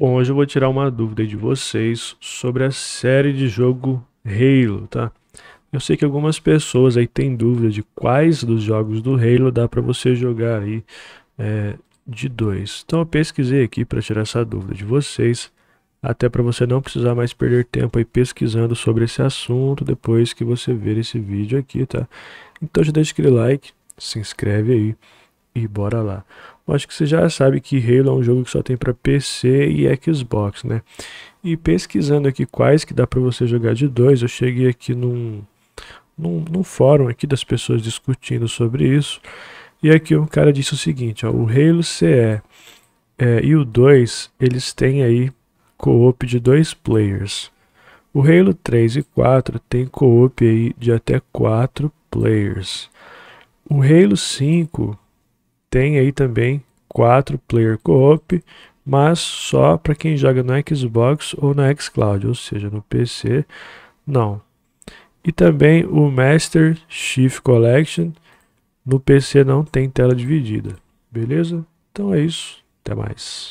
Bom, hoje eu vou tirar uma dúvida de vocês sobre a série de jogo Halo, tá? Eu sei que algumas pessoas aí têm dúvida de quais dos jogos do Halo dá para você jogar aí é, de dois. Então eu pesquisei aqui para tirar essa dúvida de vocês, até para você não precisar mais perder tempo aí pesquisando sobre esse assunto depois que você ver esse vídeo aqui, tá? Então já deixa aquele like, se inscreve aí e bora lá. Eu acho que você já sabe que Halo é um jogo que só tem para PC e Xbox, né? E pesquisando aqui quais que dá para você jogar de dois, eu cheguei aqui num, num, num, fórum aqui das pessoas discutindo sobre isso. E aqui um cara disse o seguinte, ó, o Halo CE é, e o 2, eles têm aí co-op de dois players. O Halo 3 e 4 tem co-op aí de até 4 players. O Halo 5 tem aí também 4 player co-op, mas só para quem joga no Xbox ou na Xcloud, ou seja, no PC, não. E também o Master Chief Collection, no PC não tem tela dividida, beleza? Então é isso, até mais.